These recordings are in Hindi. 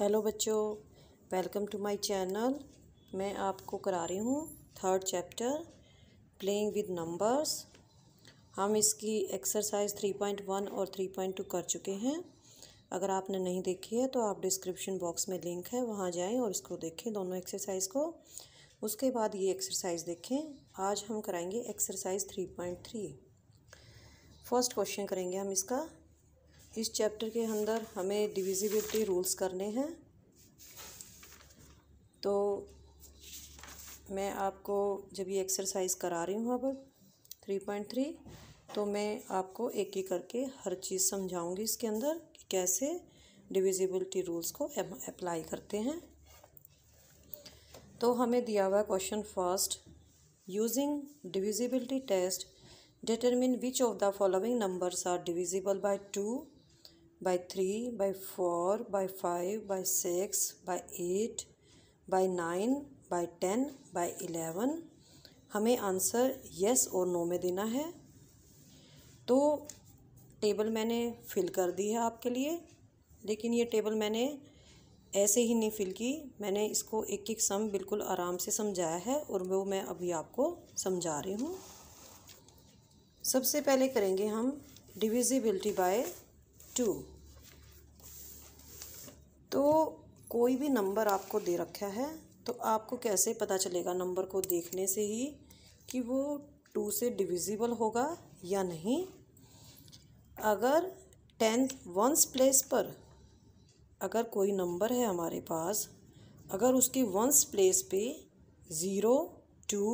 हेलो बच्चों वेलकम टू माय चैनल मैं आपको करा रही हूँ third chapter playing with numbers हम इसकी एक्सरसाइज 3.1 और 3.2 कर चुके हैं अगर आपने नहीं देखी है तो आप डिस्क्रिप्शन बॉक्स में लिंक है वहाँ जाएं और इसको देखें दोनों एक्सरसाइज को उसके बाद ये एक्सरसाइज देखें आज हम कराएँगे एक्सरसाइज थ्री फर्स्ट क्वेश्चन करेंगे हम इसका इस चैप्टर के अंदर हमें डिविजिबिलिटी रूल्स करने हैं तो मैं आपको जब ये एक्सरसाइज करा रही हूँ अब थ्री पॉइंट थ्री तो मैं आपको एक ही करके हर चीज़ समझाऊंगी इसके अंदर कि कैसे डिविजिबिलिटी रूल्स को अप्लाई करते हैं तो हमें दिया हुआ question first using divisibility test determine which of the following numbers are divisible by two by 3 by 4 by 5 by 6 by 8 by 9 by 10 by 11 हमें आंसर यस और नो में देना है तो टेबल मैंने फिल कर दी है आपके लिए लेकिन ये टेबल मैंने ऐसे ही नहीं फिल की मैंने इसको एक एक सम बिल्कुल आराम से समझाया है और वो मैं अभी आपको समझा रही हूँ सबसे पहले करेंगे हम डिविजिबिलिटी बाय टू तो कोई भी नंबर आपको दे रखा है तो आपको कैसे पता चलेगा नंबर को देखने से ही कि वो टू से डिविजिबल होगा या नहीं अगर टेंथ वंस प्लेस पर अगर कोई नंबर है हमारे पास अगर उसके वंस प्लेस पे ज़ीरो टू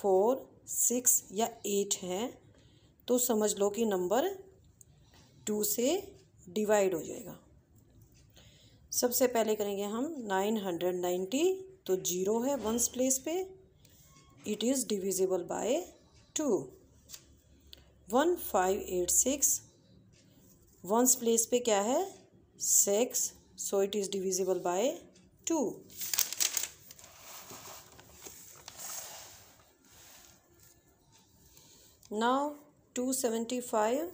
फोर सिक्स या एट हैं तो समझ लो कि नंबर टू से डिवाइड हो जाएगा सबसे पहले करेंगे हम नाइन हंड्रेड नाइन्टी तो जीरो है वंस प्लेस पे it is divisible by two one five eight six ones place पे क्या है six so it is divisible by two two seventy five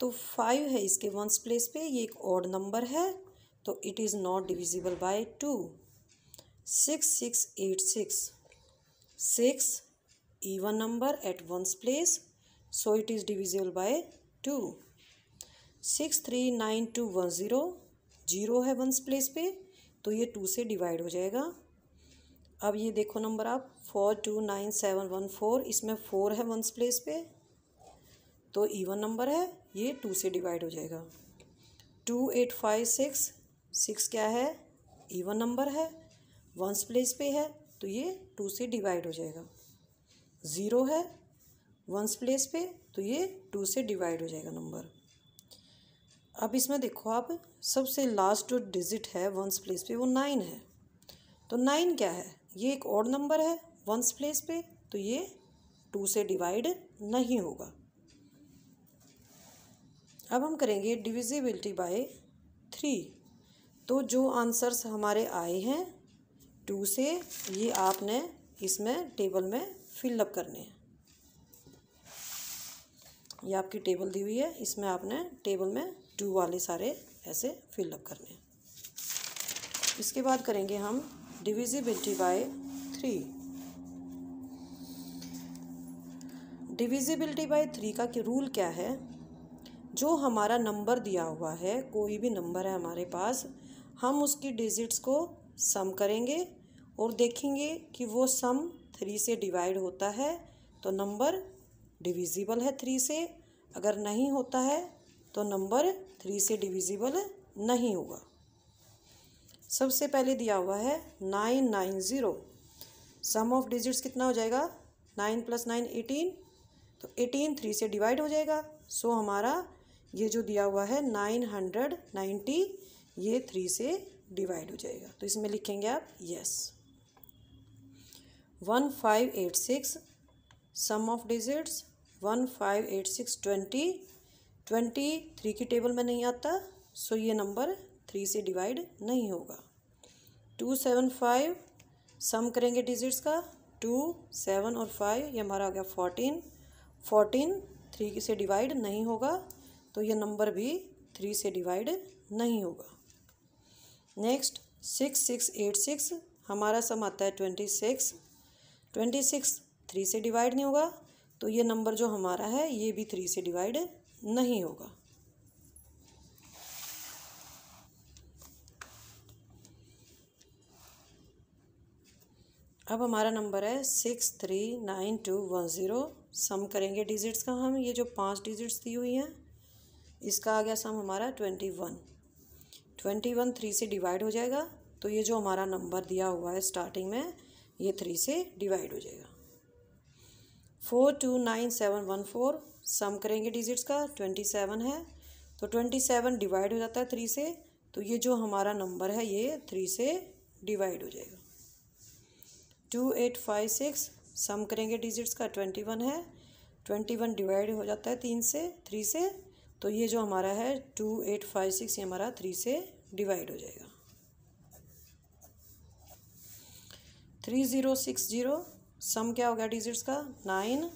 तो फाइव है इसके वंस प्लेस पे ये एक और नंबर है तो it is not divisible by two six six eight six six number eight ones so it is divisible by two six three nine two one zero zero है वंस प्लेस पे तो ये टू से डिवाइड हो जाएगा अब ये देखो नंबर आप four two nine seven one four इसमें फोर है वंस प्लेस पे तो इवन नंबर है ये टू से डिवाइड हो जाएगा two eight five six six क्या है इवन नंबर है वंस प्लेस पे है तो ये टू से डिवाइड हो जाएगा ज़ीरो है वंस प्लेस पे तो ये टू से डिवाइड हो जाएगा नंबर अब इसमें देखो आप सबसे लास्ट जो डिजिट है वंस प्लेस पे वो नाइन है तो नाइन क्या है ये एक और नंबर है वंस प्लेस पे तो ये टू से डिवाइड नहीं होगा अब हम करेंगे डिविजिबिलिटी बाय थ्री तो जो आंसर्स हमारे आए हैं टू से ये आपने इसमें टेबल में फिल अप करने हैं ये आपकी टेबल दी हुई है इसमें आपने टेबल में टू वाले सारे ऐसे फिलअप करने इसके बाद करेंगे हम divisibility by three divisibility by three का रूल क्या है जो हमारा नंबर दिया हुआ है कोई भी नंबर है हमारे पास हम उसकी डिजिट्स को सम करेंगे और देखेंगे कि वो सम थ्री से डिवाइड होता है तो नंबर डिविजिबल है थ्री से अगर नहीं होता है तो नंबर थ्री से डिविजिबल नहीं होगा सबसे पहले दिया हुआ है nine nine zero sum of digits कितना हो जाएगा नाइन प्लस नाइन एटीन तो एटीन थ्री से डिवाइड हो जाएगा सो हमारा ये जो दिया हुआ है नाइन हंड्रेड नाइन्टी ये थ्री से डिवाइड हो जाएगा तो इसमें लिखेंगे आप yes one five eight six sum of digits one five eight six twenty twenty three की टेबल में नहीं आता सो ये नंबर थ्री से डिवाइड नहीं होगा टू सेवन फाइव सम करेंगे डिजिट्स का टू सेवन और फाइव ये हमारा आ गया फोर्टीन फोर्टीन थ्री से डिवाइड नहीं होगा तो यह नंबर भी थ्री से डिवाइड नहीं होगा next six six eight six हमारा सम आता है twenty six twenty six three से डिवाइड नहीं होगा तो ये नंबर जो हमारा है ये भी थ्री से डिवाइड नहीं होगा अब हमारा नंबर है six three nine two one zero sum करेंगे डिजिट्स का हम ये जो पांच डिजिट्स दी हुई हैं इसका आ गया सम हमारा twenty one twenty one three से डिवाइड हो जाएगा तो ये जो हमारा नंबर दिया हुआ है स्टार्टिंग में ये थ्री से डिवाइड हो जाएगा four two nine seven one four sum करेंगे डिजिट्स का ट्वेंटी सेवन है तो ट्वेंटी सेवन डिवाइड हो जाता है थ्री से तो ये जो हमारा नंबर है ये थ्री से डिवाइड हो जाएगा two eight five six sum करेंगे डिजिट्स का ट्वेंटी वन है ट्वेंटी वन डिवाइड हो जाता है तीन से थ्री से तो ये जो हमारा है टू एट फाइव सिक्स ये हमारा थ्री से डिवाइड हो जाएगा three zero six zero sum क्या हो गया डिजिट्स का नाइन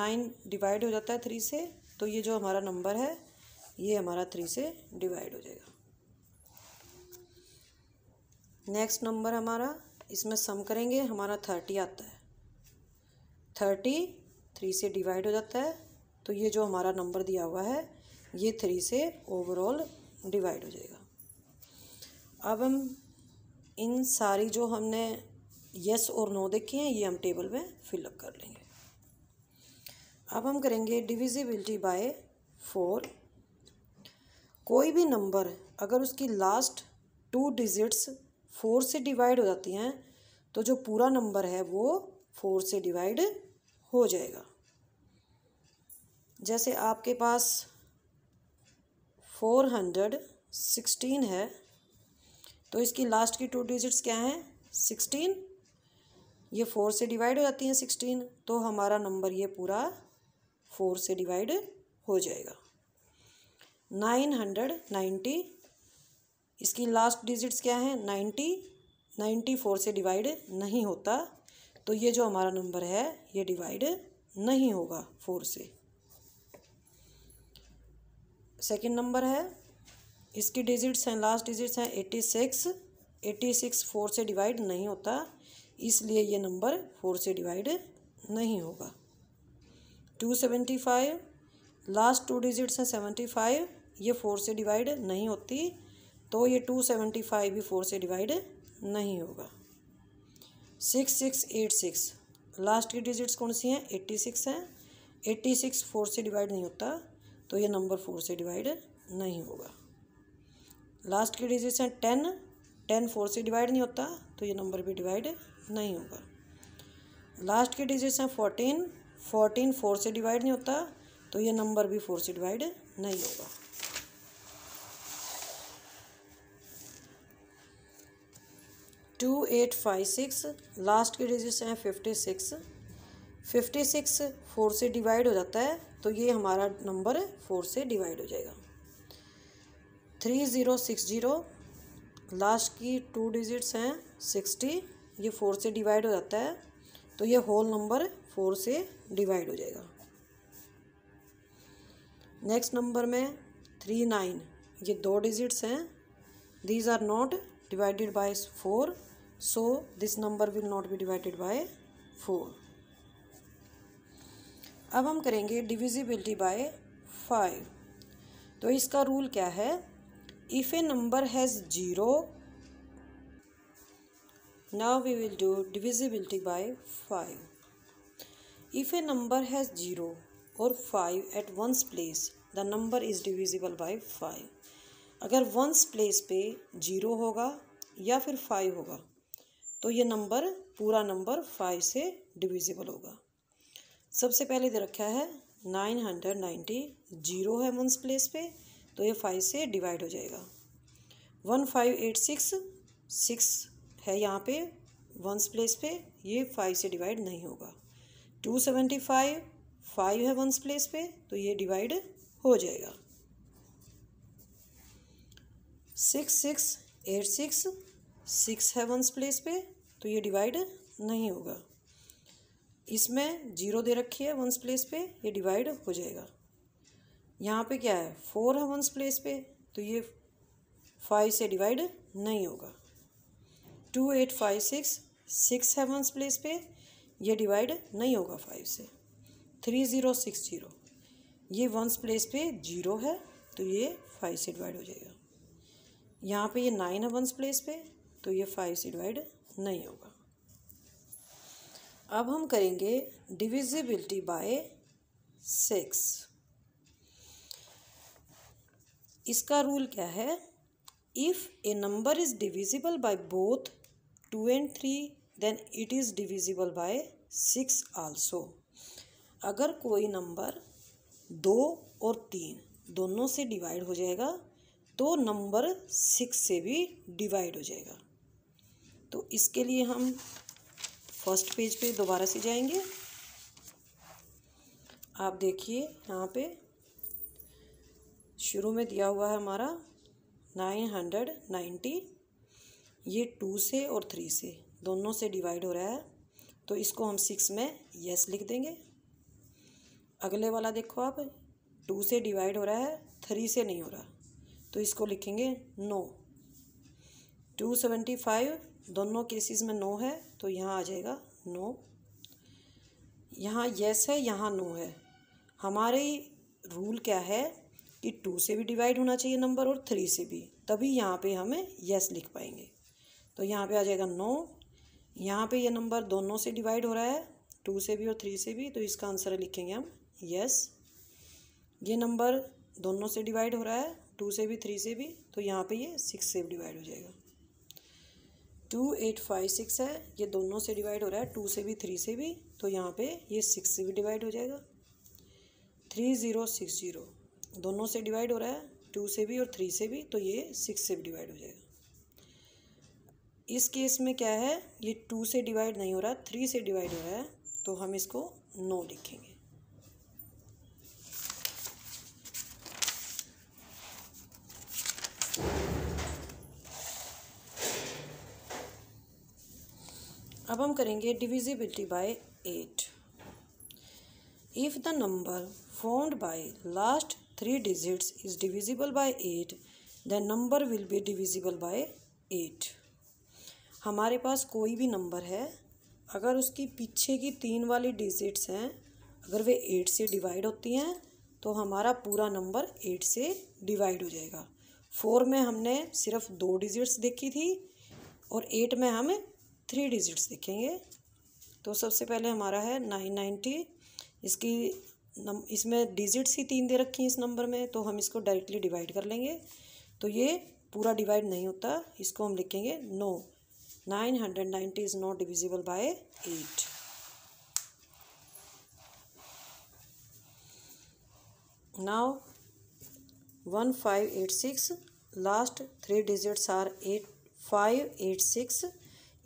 नाइन डिवाइड हो जाता है थ्री से तो ये जो हमारा नंबर है ये हमारा थ्री से डिवाइड हो जाएगा नेक्स्ट नंबर हमारा इसमें सम करेंगे हमारा थर्टी आता है थर्टी थ्री से डिवाइड हो जाता है तो ये जो हमारा नंबर दिया हुआ है ये थ्री से ओवरऑल डिवाइड हो जाएगा अब हम इन सारी जो हमने यस और नो देखी हैं ये हम टेबल में फिलअप कर लेंगे अब हम करेंगे डिविजिबिलिटी बाय फोर कोई भी नंबर अगर उसकी लास्ट टू डिजिट्स फोर से डिवाइड हो जाती हैं तो जो पूरा नंबर है वो फोर से डिवाइड हो जाएगा जैसे आपके पास फोर हंड्रेड सिक्सटीन है तो इसकी लास्ट की टू डिजिट्स क्या हैं सिक्सटीन ये फोर से डिवाइड हो जाती हैं सिक्सटीन तो हमारा नंबर ये पूरा फोर से डिवाइड हो जाएगा नाइन हंड्रेड नाइन्टी इसकी लास्ट डिजिट्स क्या हैं नाइन्टी नाइन्टी फोर से डिवाइड नहीं होता तो ये जो हमारा नंबर है ये डिवाइड नहीं होगा फोर से सेकंड नंबर है इसकी डिजिट्स हैं लास्ट डिजिट्स हैं eighty six eighty six four से डिवाइड नहीं होता इसलिए ये नंबर फोर से डिवाइड नहीं होगा two seventy five last two digits हैं सेवेंटी फाइव ये फोर से डिवाइड नहीं होती तो ये टू सेवेंटी फाइव भी फोर से डिवाइड नहीं होगा six six eight six last की डिजिट्स कौन सी हैं एट्टी सिक्स हैं एट्टी सिक्स फोर से डिवाइड नहीं होता तो ये नंबर फोर से डिवाइड नहीं होगा लास्ट के डिजिट्स हैं टेन टेन फोर से डिवाइड नहीं होता तो ये नंबर भी डिवाइड नहीं होगा लास्ट के डिजिट्स हैं फोर्टीन फोर्टीन फोर से डिवाइड नहीं होता तो ये नंबर भी फोर से डिवाइड नहीं होगा two eight five six last के डिजिट्स हैं fifty six fifty six four से डिवाइड हो जाता है तो ये हमारा नंबर फोर से डिवाइड हो जाएगा three zero six zero last की टू डिजिट्स हैं सिक्सटी ये फोर से डिवाइड हो जाता है तो ये होल नंबर फोर से डिवाइड हो जाएगा नेक्स्ट नंबर में थ्री नाइन ये दो डिजिट्स हैं these are not divided by four so this number will not be divided by four अब हम करेंगे डिविजिबिलिटी बाय फाइव तो इसका रूल क्या है if a number has zero now we will do divisibility by five if a number has zero और five at ones place the number is divisible by five अगर वंस प्लेस पे जीरो होगा या फिर फाइव होगा तो ये नंबर पूरा नंबर फाइव से डिविजिबल होगा सबसे पहले दे रखा है नाइन हंड्रेड नाइन्टी जीरो है वंस प्लेस पे तो ये फाइव से डिवाइड हो जाएगा one five eight six six है यहाँ पे वंस प्लेस पे ये फाइव से डिवाइड नहीं होगा टू सेवेंटी फाइव फाइव है वंस प्लेस पे तो ये डिवाइड हो जाएगा six six eight six six है वंस प्लेस पे तो ये डिवाइड नहीं होगा इसमें जीरो दे रखी है वंस प्लेस पे ये डिवाइड हो जाएगा यहाँ पे क्या है फोर है वंस प्लेस पे तो ये फाइव से डिवाइड नहीं होगा two eight five six six है वंस प्लेस पे ये डिवाइड नहीं होगा फाइव से थ्री ज़ीरो सिक्स जीरो ये वंस प्लेस पे जीरो है तो ये फाइव से डिवाइड हो जाएगा यहाँ पे ये नाइन है वंस प्लेस पे तो ये फाइव से डिवाइड नहीं होगा अब हम करेंगे डिविजिबिलिटी बाय सिक्स इसका रूल क्या है if a number is divisible by both two and three then it is divisible by six also अगर कोई नंबर दो और तीन दोनों से डिवाइड हो जाएगा तो नंबर सिक्स से भी डिवाइड हो जाएगा तो इसके लिए हम फर्स्ट पेज पे दोबारा से जाएंगे आप देखिए यहाँ पे शुरू में दिया हुआ है हमारा नाइन हंड्रेड नाइन्टी ये टू से और थ्री से दोनों से डिवाइड हो रहा है तो इसको हम सिक्स में यस लिख देंगे अगले वाला देखो आप टू से डिवाइड हो रहा है थ्री से नहीं हो रहा तो इसको लिखेंगे नो टू सेवेंटी फाइव दोनों केसेस में नो है तो यहाँ आ जाएगा नो यहाँ येस है यहाँ नो है हमारे रूल क्या है कि टू से भी डिवाइड होना चाहिए नंबर और थ्री से भी तभी यहाँ पे हमें येस लिख पाएंगे तो यहाँ पे आ जाएगा नो यहाँ पे ये यह नंबर दोनों से डिवाइड हो रहा है टू से भी और थ्री से भी तो इसका आंसर लिखेंगे हम येस ये नंबर दोनों से डिवाइड हो रहा है टू से भी थ्री से भी तो यहाँ पे ये यह सिक्स से भी डिवाइड हो जाएगा टू एट फाइव सिक्स है ये दोनों से डिवाइड हो रहा है टू से भी थ्री से भी तो यहाँ पे ये सिक्स से भी डिवाइड हो जाएगा थ्री ज़ीरो सिक्स ज़ीरो दोनों से डिवाइड हो रहा है टू से भी और थ्री से भी तो ये सिक्स से भी डिवाइड हो जाएगा इस केस में क्या है ये टू से डिवाइड नहीं हो रहा थ्री से डिवाइड हो रहा है तो हम इसको नो लिखेंगे अब हम करेंगे divisibility by eight if the number formed by last three digits is divisible by eight the number will be divisible by eight हमारे पास कोई भी नंबर है अगर उसकी पीछे की तीन वाली डिजिट्स हैं अगर वे एट से डिवाइड होती हैं तो हमारा पूरा नंबर एट से डिवाइड हो जाएगा फोर में हमने सिर्फ दो डिजिट्स देखी थी और एट में हम थ्री डिजिट्स दिखेंगे तो सबसे पहले हमारा है नाइन नाइन्टी इसकी नम इसमें डिजिट्स ही तीन दे रखी हैं इस नंबर में तो हम इसको डायरेक्टली डिवाइड कर लेंगे तो ये पूरा डिवाइड नहीं होता इसको हम लिखेंगे no nine hundred ninety is not divisible by eight now one five eight six last three digits are eight five eight six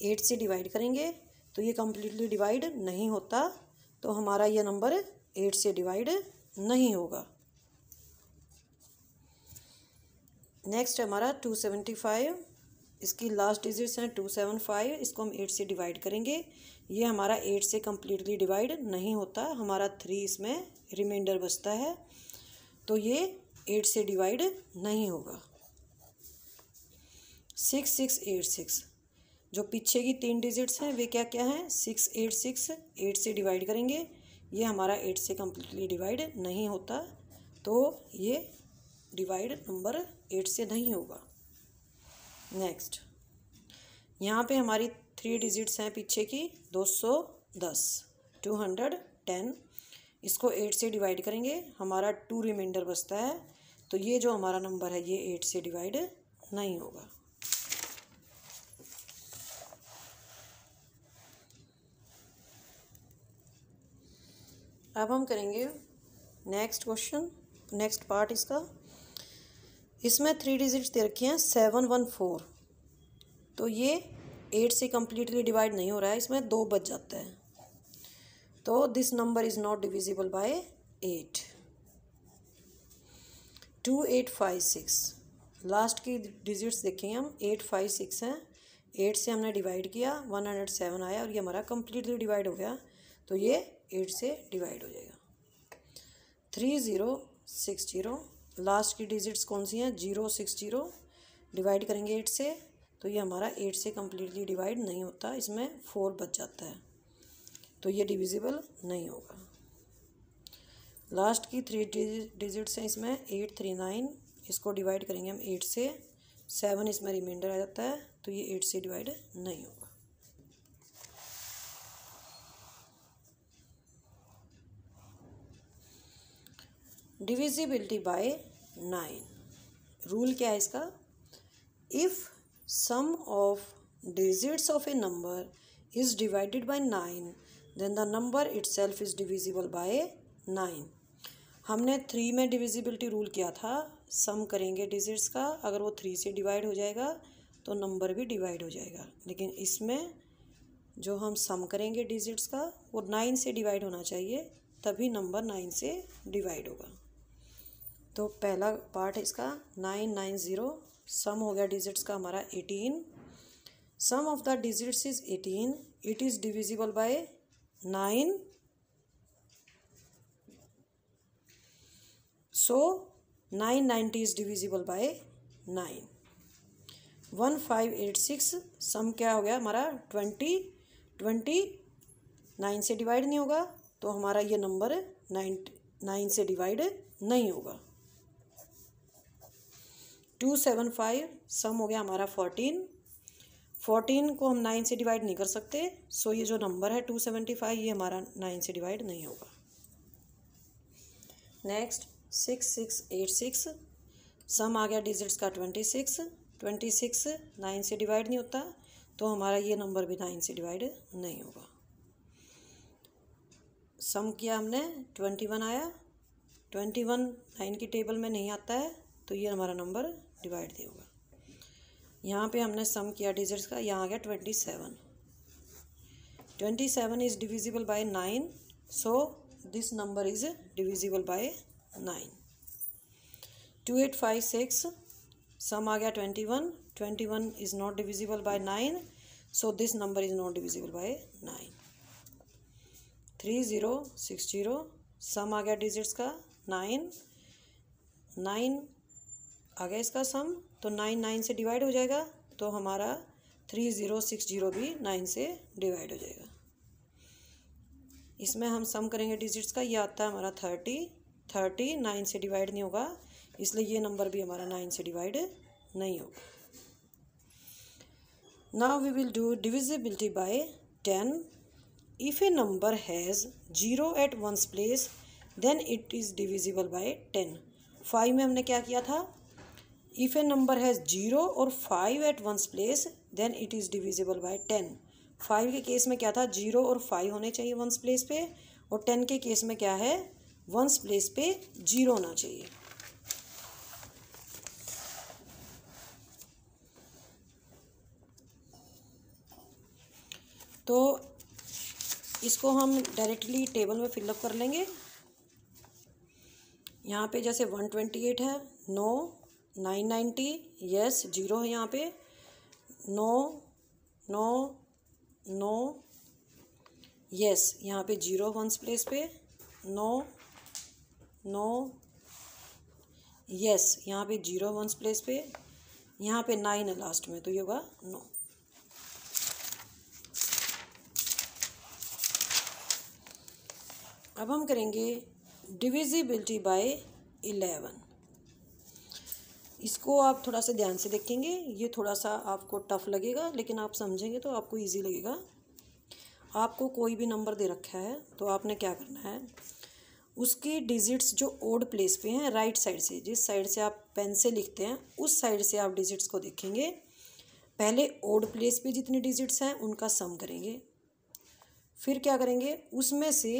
eight से डिवाइड करेंगे तो ये कम्प्लीटली डिवाइड नहीं होता तो हमारा ये नंबर एट से डिवाइड नहीं होगा नेक्स्ट हमारा टू सेवेंटी फाइव इसकी लास्ट डिजिट्स हैं टू सेवन फाइव इसको हम एट से डिवाइड करेंगे ये हमारा एट से कम्प्लीटली डिवाइड नहीं होता हमारा थ्री इसमें रिमाइंडर बचता है तो ये एट से डिवाइड नहीं होगा सिक्स सिक्स एट सिक्स जो पीछे की तीन डिजिट्स हैं वे क्या क्या हैं सिक्स एट सिक्स एट से डिवाइड करेंगे ये हमारा एट से कम्प्लीटली डिवाइड नहीं होता तो ये डिवाइड नंबर एट से नहीं होगा नेक्स्ट यहाँ पे हमारी थ्री डिजिट्स हैं पीछे की दो सौ दस टू हंड्रेड टेन इसको एट से डिवाइड करेंगे हमारा टू रिमाइंडर बचता है तो ये जो हमारा नंबर है ये एट से डिवाइड नहीं होगा अब हम करेंगे नेक्स्ट क्वेश्चन नेक्स्ट पार्ट इसका इसमें थ्री डिजिट्स दे रखे हैं सेवन वन फोर तो ये एट से कम्प्लीटली डिवाइड नहीं हो रहा है इसमें दो बच जाता है तो this number is not divisible by eight two eight five six last की डिजिट्स देखेंगे हम एट फाइव सिक्स हैं एट से हमने डिवाइड किया वन हंड्रेड सेवन आया और ये हमारा कम्प्लीटली डिवाइड हो गया तो ये एट से डिवाइड हो जाएगा three zero six zero last की डिजिट्स कौन सी हैं जीरो सिक्स जीरो डिवाइड करेंगे एट से तो ये हमारा एट से कम्प्लीटली डिवाइड नहीं होता इसमें फोर बच जाता है तो ये डिविजिबल नहीं होगा लास्ट की थ्री डिजिट्स हैं इसमें एट थ्री नाइन इसको डिवाइड करेंगे हम एट से सेवन इसमें रिमाइंडर आ जाता है तो ये एट से डिवाइड नहीं होगा डिविजिबिलिटी बाय नाइन रूल क्या है इसका if sum of digits of a number is divided by nine then the number itself is divisible by nine हमने थ्री में डिविजिबिलिटी रूल किया था सम करेंगे डिजिट्स का अगर वो थ्री से डिवाइड हो जाएगा तो नंबर भी डिवाइड हो जाएगा लेकिन इसमें जो हम सम करेंगे डिजिट्स का वो नाइन से डिवाइड होना चाहिए तभी नंबर नाइन से डिवाइड होगा तो पहला पार्ट है इसका नाइन नाइन ज़ीरो सम हो गया डिजिट्स का हमारा eighteen sum of the digits is eighteen it is divisible by nine so nine ninety is divisible by nine one five eight six sum क्या हो गया हमारा ट्वेंटी ट्वेंटी नाइन से डिवाइड नहीं होगा तो हमारा ये नंबर नाइन नाइन से डिवाइड नहीं होगा टू सेवन फाइव सम हो गया हमारा फोर्टीन फोर्टीन को हम नाइन से डिवाइड नहीं कर सकते सो ये जो नंबर है टू सेवेंटी फाइव ये हमारा नाइन से डिवाइड नहीं होगा next six six eight six sum आ गया डिजिट्स का twenty six twenty six nine से डिवाइड नहीं होता तो हमारा ये नंबर भी नाइन से डिवाइड नहीं होगा सम किया हमने ट्वेंटी वन आया ट्वेंटी वन नाइन की टेबल में नहीं आता है तो ये हमारा नंबर डिवाइड दी यहाँ पे हमने सम किया डिजिट्स का यहाँ आ गया twenty seven twenty seven is divisible by nine so this number is divisible by nine two eight five six sum आ गया twenty one twenty one is not divisible by nine so this number is not divisible by nine three zero six zero sum आ गया डिजिट्स का नाइन नाइन आ गया इसका सम तो नाइन नाइन से डिवाइड हो जाएगा तो हमारा थ्री ज़ीरो सिक्स जीरो भी नाइन से डिवाइड हो जाएगा इसमें हम सम करेंगे डिजिट्स का ये आता है हमारा थर्टी थर्टी नाइन से डिवाइड नहीं होगा इसलिए ये नंबर भी हमारा नाइन से डिवाइड नहीं होगा now we will do divisibility by ten if a number has zero at ones place then it is divisible by ten five में हमने क्या किया था if a number has zero और five at ones place then it is divisible by ten five के केस में क्या था जीरो और फाइव होने चाहिए वंस प्लेस पे और टेन के केस में क्या है वंस प्लेस पे जीरो होना चाहिए तो इसको हम डायरेक्टली टेबल में फिलअप कर लेंगे यहाँ पे जैसे वन ट्वेंटी एट है नौ नाइन नाइन्टी यस जीरो है यहाँ पे नो नो नो यस यहाँ पे जीरो वंस प्लेस पे नो नो यस यहाँ पे जीरो वंस प्लेस पे यहाँ पे नाइन है लास्ट में तो ये होगा नो अब हम करेंगे डिविजिबिलिटी बाय इलेवन इसको आप थोड़ा सा ध्यान से देखेंगे ये थोड़ा सा आपको टफ़ लगेगा लेकिन आप समझेंगे तो आपको इजी लगेगा आपको कोई भी नंबर दे रखा है तो आपने क्या करना है उसके डिजिट्स जो ओड प्लेस पे हैं राइट साइड से जिस साइड से आप पेन से लिखते हैं उस साइड से आप डिजिट्स को देखेंगे पहले ओड प्लेस पे जितने डिजिट्स हैं उनका सम करेंगे फिर क्या करेंगे उसमें से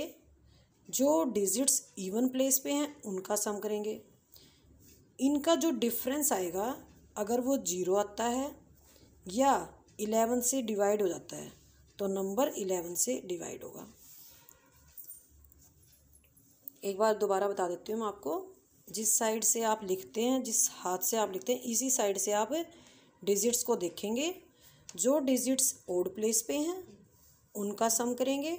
जो डिजिट्स इवन प्लेस पे हैं उनका सम करेंगे इनका जो डिफरेंस आएगा अगर वो जीरो आता है या इलेवन से डिवाइड हो जाता है तो नंबर इलेवन से डिवाइड होगा एक बार दोबारा बता देती हूँ मैं आपको जिस साइड से आप लिखते हैं जिस हाथ से आप लिखते हैं इसी साइड से आप डिजिट्स को देखेंगे जो डिजिट्स ओड प्लेस पे हैं उनका सम करेंगे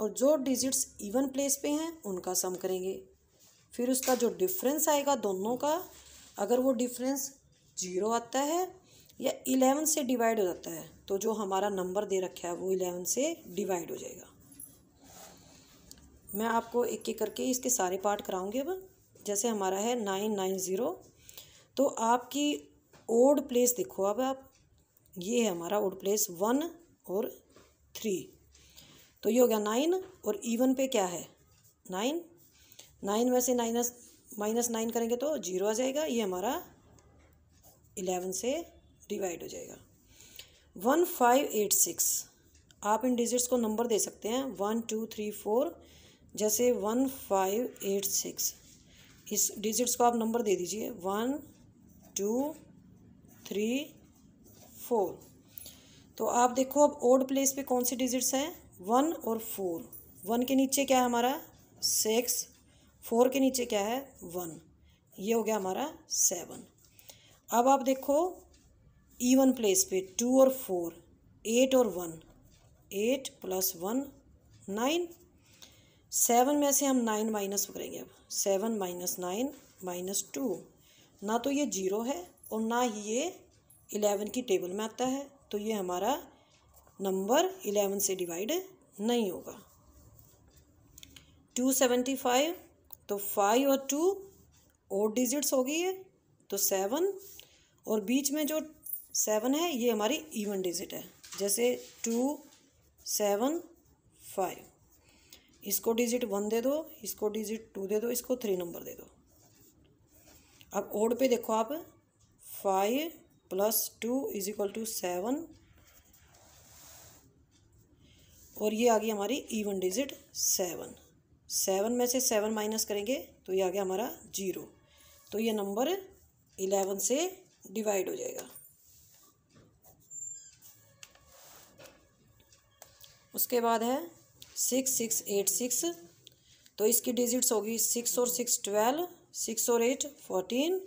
और जो डिजिट्स इवन प्लेस पे हैं उनका सम करेंगे फिर उसका जो डिफरेंस आएगा दोनों का अगर वो डिफरेंस जीरो आता है या इलेवन से डिवाइड हो जाता है तो जो हमारा नंबर दे रखा है वो इलेवन से डिवाइड हो जाएगा मैं आपको एक एक करके इसके सारे पार्ट कराऊंगी अब जैसे हमारा है नाइन नाइन ज़ीरो तो आपकी ओड प्लेस देखो अब आप ये है हमारा ओड प्लेस वन और थ्री तो ये हो गया नाइन और इवन पे क्या है नाइन नाइन में से नाइनस माइनस नाइन करेंगे तो जीरो आ जाएगा ये हमारा इलेवन से डिवाइड हो जाएगा वन फाइव एट सिक्स आप इन डिजिट्स को नंबर दे सकते हैं वन टू थ्री फोर जैसे वन फाइव एट सिक्स इस डिजिट्स को आप नंबर दे दीजिए वन टू थ्री फोर तो आप देखो अब ओड प्लेस पे कौन से डिजिट्स हैं वन और फोर वन के नीचे क्या है हमारा सिक्स फोर के नीचे क्या है वन ये हो गया हमारा सेवन अब आप देखो ईवन प्लेस पे टू और फोर एट और one eight plus one nine seven में से हम नाइन माइनस करेंगे अब seven minus nine minus two ना तो ये जीरो है और ना ही ये इलेवन की टेबल में आता है तो ये हमारा नंबर इलेवन से डिवाइड नहीं होगा टू सेवेंटी फाइव तो फाइव और टू और डिजिट्स हो गई है तो सेवन और बीच में जो सेवन है ये हमारी इवन डिजिट है जैसे टू सेवन फाइव इसको डिजिट वन दे दो इसको डिजिट टू दे दो इसको थ्री नंबर दे दो अब ओड पे देखो आप five plus two is equal to seven और ये आ गई हमारी इवन डिजिट सेवन सेवन में से सेवन माइनस करेंगे तो ये आ गया हमारा जीरो तो ये नंबर इलेवन से डिवाइड हो जाएगा उसके बाद है सिक्स सिक्स एट सिक्स तो इसकी डिजिट्स होगी सिक्स और सिक्स ट्वेल्व सिक्स और एट फोर्टीन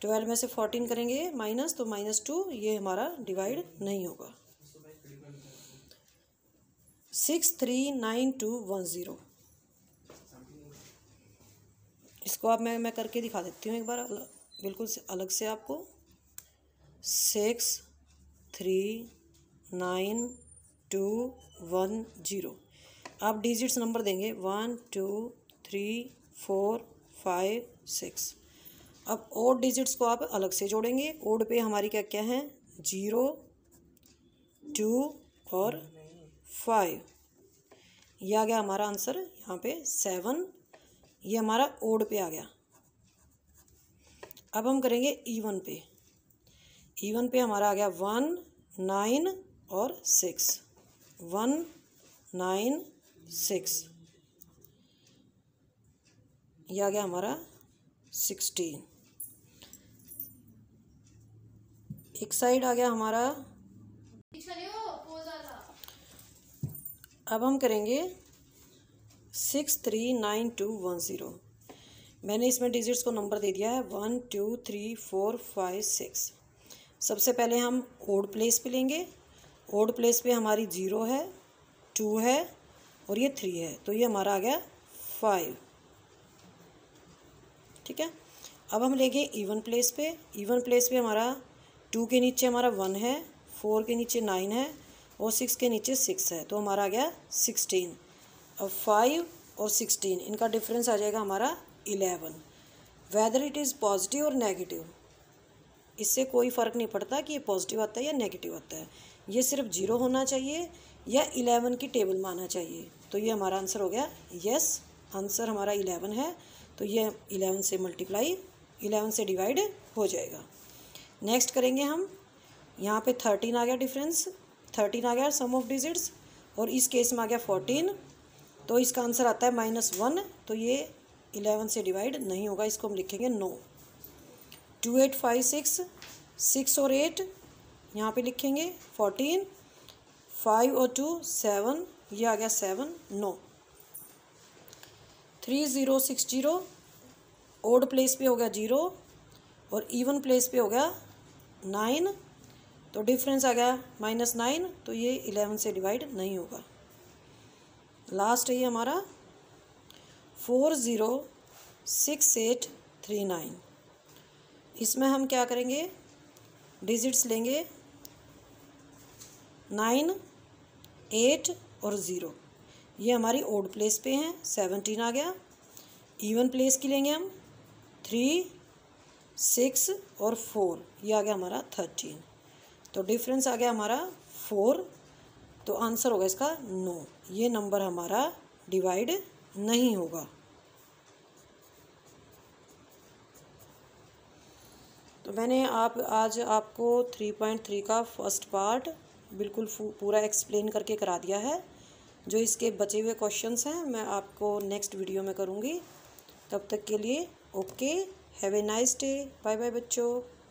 ट्वेल्व में से फोर्टीन करेंगे माइनस तो माइनस टू ये हमारा डिवाइड नहीं होगा six three nine two one zero इसको आप मैं मैं करके दिखा देती हूँ एक बार बिल्कुल अलग से आपको six three nine two one zero आप डिजिट्स नंबर देंगे one two three four five six अब ओड डिजिट्स को आप अलग से जोड़ेंगे ओड पे हमारी क्या क्या है जीरो टू और फाइव यह आ गया हमारा आंसर यहाँ पे सेवन ये हमारा ओड पे आ गया अब हम करेंगे ईवन पे ईवन पे हमारा आ गया वन नाइन और सिक्स वन नाइन सिक्स ये आ गया हमारा सिक्सटीन एक साइड आ गया हमारा अब हम करेंगे six three nine two one zero मैंने इसमें डिजिट्स को नंबर दे दिया है one two three four five six सबसे पहले हम ओड प्लेस पे लेंगे ओड प्लेस पे हमारी ज़ीरो है टू है और ये थ्री है तो ये हमारा आ गया फाइव ठीक है अब हम लेंगे इवन प्लेस पे इवन प्लेस पे हमारा टू के नीचे हमारा वन है फोर के नीचे नाइन है और सिक्स के नीचे सिक्स है तो हमारा आ गया सिक्सटीन अब फाइव और सिक्सटीन इनका डिफरेंस आ जाएगा हमारा eleven whether it is positive और नेगेटिव इससे कोई फ़र्क नहीं पड़ता कि ये पॉजिटिव आता है या नेगेटिव आता है ये सिर्फ जीरो होना चाहिए या इलेवन की टेबल में आना चाहिए तो ये हमारा आंसर हो गया यस आंसर हमारा इलेवन है तो ये इलेवन से मल्टीप्लाई इलेवन से डिवाइड हो जाएगा नेक्स्ट करेंगे हम यहाँ पे थर्टीन आ गया डिफरेंस थर्टीन आ गया सम ऑफ डिजिट्स और इस केस में आ गया फोर्टीन तो इसका आंसर आता है माइनस वन तो ये इलेवन से डिवाइड नहीं होगा इसको हम लिखेंगे no two eight five six six और एट यहाँ पे लिखेंगे फोर्टीन फाइव और टू सेवन ये आ गया seven no three zero six zero odd place पे हो गया जीरो और इवन प्लेस पे हो गया नाइन तो डिफरेंस आ गया माइनस नाइन तो ये इलेवन से डिवाइड नहीं होगा लास्ट है ये हमारा four zero six eight three nine इसमें हम क्या करेंगे डिजिट्स लेंगे नाइन एट और ज़ीरो ये हमारी ओड प्लेस पे हैं सेवनटीन आ गया इवन प्लेस की लेंगे हम थ्री सिक्स और फोर ये आ गया हमारा थर्टीन तो डिफरेंस आ गया हमारा फोर तो आंसर होगा इसका नो no. ये नंबर हमारा डिवाइड नहीं होगा तो मैंने आप आज आपको थ्री पॉइंट थ्री का फर्स्ट पार्ट बिल्कुल पूरा एक्सप्लेन करके करा दिया है जो इसके बचे हुए क्वेश्चंस हैं मैं आपको नेक्स्ट वीडियो में करूँगी तब तक के लिए okay have a nice day bye bye बच्चों